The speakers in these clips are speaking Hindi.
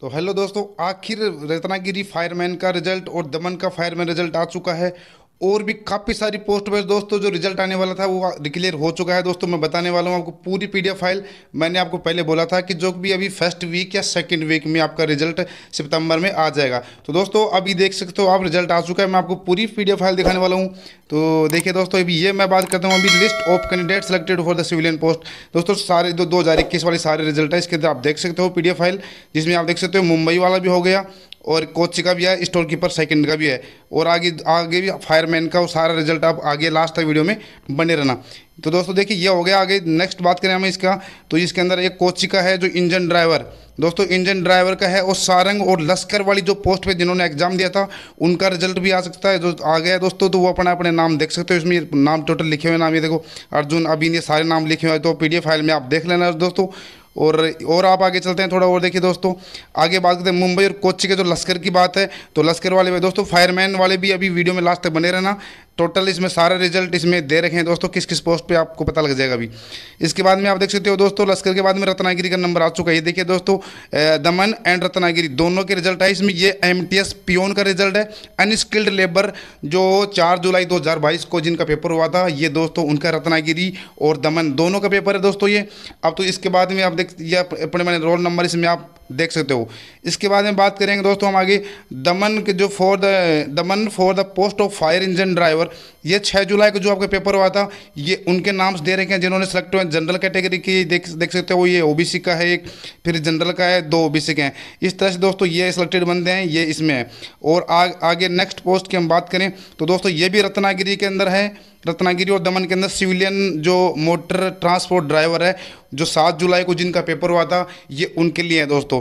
तो हेलो दोस्तों आखिर रत्नागिरी फायरमैन का रिजल्ट और दमन का फायरमैन रिजल्ट आ चुका है और भी काफ़ी सारी पोस्ट वाइज दोस्तों जो रिजल्ट आने वाला था वो डिक्लेयर हो चुका है दोस्तों मैं बताने वाला हूँ आपको पूरी पीडीएफ फाइल मैंने आपको पहले बोला था कि जो भी अभी फर्स्ट वीक या सेकंड वीक में आपका रिजल्ट सितंबर में आ जाएगा तो दोस्तों अभी देख सकते हो आप रिजल्ट आ चुका है मैं आपको पूरी पी फाइल दिखाने वाला हूँ तो देखिए दोस्तों अभी ये मैं बात करता हूँ अभी list of candidate selected for the civilian post दोस्तों सारे जो दो हज़ार इक्कीस वाले सारे रिजल्ट है इसके अंदर आप देख सकते हो पी फाइल जिसमें आप देख सकते हो मुंबई वाला भी हो गया और कोच का भी है स्टोर कीपर सेकेंड का भी है और आगे आगे भी फायरमैन का वो सारा रिजल्ट आप आगे लास्ट तक वीडियो में बने रहना तो दोस्तों देखिए ये हो गया आगे नेक्स्ट बात करें हमें इसका तो इसके अंदर एक कोची का है जो इंजन ड्राइवर दोस्तों इंजन ड्राइवर का है और सारंग और लश्कर वाली जो पोस्ट पे जिन्होंने एग्जाम दिया था उनका रिजल्ट भी आ सकता है जो आ गया दोस्तों तो वो अपना अपने नाम देख सकते हो इसमें नाम टोटल लिखे हुए नाम ये देखो अर्जुन अभी ये सारे नाम लिखे हुए हैं तो पी फाइल में आप देख लेना दोस्तों और और आप आगे चलते हैं थोड़ा और देखिए दोस्तों आगे बात करते हैं मुंबई और कोच्चि के जो लश्कर की बात है तो लश्कर वाले में दोस्तों फायरमैन वाले भी अभी वीडियो में लास्ट तक बने रहना टोटल इसमें सारे रिजल्ट इसमें दे रखे हैं दोस्तों किस किस पोस्ट पे आपको पता लग जाएगा अभी इसके बाद में आप देख सकते हो दोस्तों लश्कर के बाद में रत्नागिरी का नंबर आ चुका है देखिए दोस्तों दमन एंड रत्नागिरी दोनों के रिजल्ट है इसमें ये एम टी एस का रिजल्ट है अनस्किल्ड लेबर जो चार जुलाई दो हज़ार बाईस को जिनका पेपर हुआ था ये दोस्तों उनका रत्नागिरी और दमन दोनों का पेपर है दोस्तों ये अब तो इसके बाद में आप देख ये अपने मैंने रोल नंबर इसमें आप देख सकते हो इसके बाद में बात करेंगे दोस्तों हम आगे दमन के जो for the Daman for the post of fire engine driver ये 6 जुलाई को जो आपका पेपर हुआ था ये उनके नाम्स दे रखे हैं जिन्होंने सेलेक्ट हुए जनरल कैटेगरी की देख देख सकते हो ये ओबीसी का है एक फिर जनरल का है दो ओबीसी के हैं इस तरह से दोस्तों ये सिलेक्टेड बंदे हैं ये इसमें है और आ, आगे नेक्स्ट पोस्ट की हम बात करें तो दोस्तों ये भी रत्नागिरी के अंदर है रत्नागिरी और दमन के अंदर सिविलियन जो मोटर ट्रांसपोर्ट ड्राइवर है जो सात जुलाई को जिनका पेपर हुआ था ये उनके लिए है दोस्तों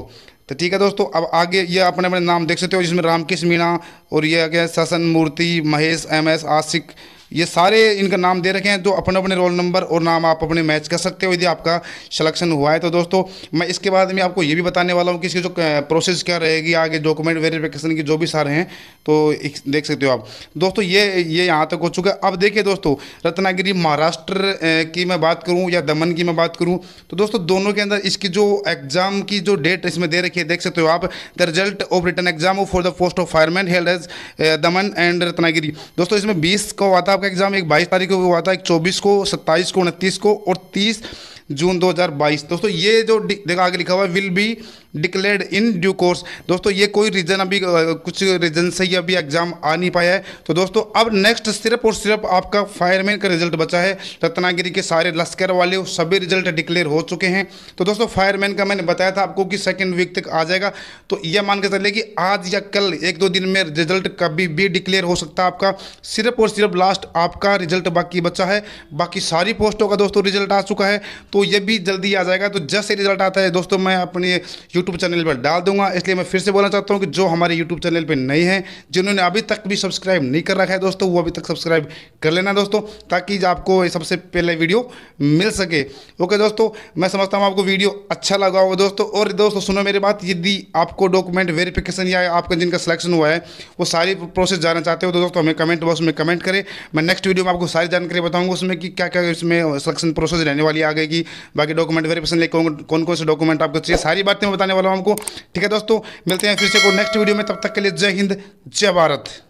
तो ठीक है दोस्तों अब आगे ये अपने अपने नाम देख सकते हो जिसमें रामकृष्ण मीणा और ये आ गया ससन मूर्ति महेश एम एस आशिक ये सारे इनका नाम दे रखे हैं तो अपने अपने रोल नंबर और नाम आप अपने मैच कर सकते हो यदि आपका सिलेक्शन हुआ है तो दोस्तों मैं इसके बाद में आपको ये भी बताने वाला हूँ कि इसकी जो प्रोसेस क्या रहेगी आगे डॉक्यूमेंट वेरिफिकेशन की जो भी सारे हैं तो देख सकते हो आप दोस्तों ये ये यहाँ तक हो चुका है अब देखिए दोस्तों रत्नागिरी महाराष्ट्र की मैं बात करूँ या दमन की मैं बात करूँ तो दोस्तों दोनों के अंदर इसकी जो एग्ज़ाम की जो डेट इसमें दे रखी है देख सकते हो आप the result of written exam for the post of fireman held as Daman and Ratnagiri दोस्तों इसमें बीस को आता आपका एग्ज़ाम एक बाईस तारीख को हुआ था एक चौबीस को सत्ताईस को उनतीस को और तीस जून 2022 दोस्तों ये जो देखा आगे लिखा हुआ है will be declared in due course दोस्तों ये कोई रीज़न अभी कुछ रीज़न से ही अभी एग्ज़ाम आ नहीं पाया है तो दोस्तों अब नेक्स्ट सिर्फ और सिर्फ आपका फायरमैन का रिजल्ट बचा है रत्नागिरी के सारे लश्कर वाले सभी रिजल्ट डिक्लेयर हो चुके हैं तो दोस्तों फायरमैन का मैंने बताया था आपको कि सेकेंड वीक तक आ जाएगा तो यह मान के चलिए कि आज या कल एक दो दिन में रिजल्ट कभी भी डिक्लेयर हो सकता है आपका सिर्फ और सिर्फ लास्ट आपका रिजल्ट बाकी बचा है बाकी सारी पोस्टों का दोस्तों रिजल्ट आ चुका है तो ये भी जल्दी आ जाएगा तो जैसे रिजल्ट आता है दोस्तों मैं अपने यूट्यूब यूट्यूब चैनल पर डाल दूंगा इसलिए मैं फिर से बोलना चाहता हूँ कि जो हमारे यूट्यूब चैनल पर नए हैं जिन्होंने अभी तक भी सब्सक्राइब नहीं कर रखा है दोस्तों वो अभी तक सब्सक्राइब कर लेना दोस्तों ताकि आपको सबसे पहले वीडियो मिल सके ओके दोस्तों मैं समझता हूँ आपको वीडियो अच्छा लगा होगा दोस्तों और दोस्तों सुनो मेरी बात यदि आपको डॉक्यूमेंट वेरिफिकेशन या आपका जिनका सिलेक्शन हुआ है वो सारी प्रोसेस जानना चाहते हो तो दोस्तों हमें कमेंट बॉक्स में कमेंट करें मैं नेक्स्ट वीडियो में आपको सारी जानकारी बताऊंगा उसमें कि क्या क्या इसमें सिलेक्शन प्रोसेस रहने वाली आ की बाकी डॉक्यूमेंट वेरीफिकेशन लेकर कौन कौन से डॉक्यूमेंट आपको चाहिए सारी बातें मैं बताने वाला हूँ हमको ठीक है दोस्तों मिलते हैं फिर से को नेक्स्ट वीडियो में तब तक के लिए जय हिंद जय भारत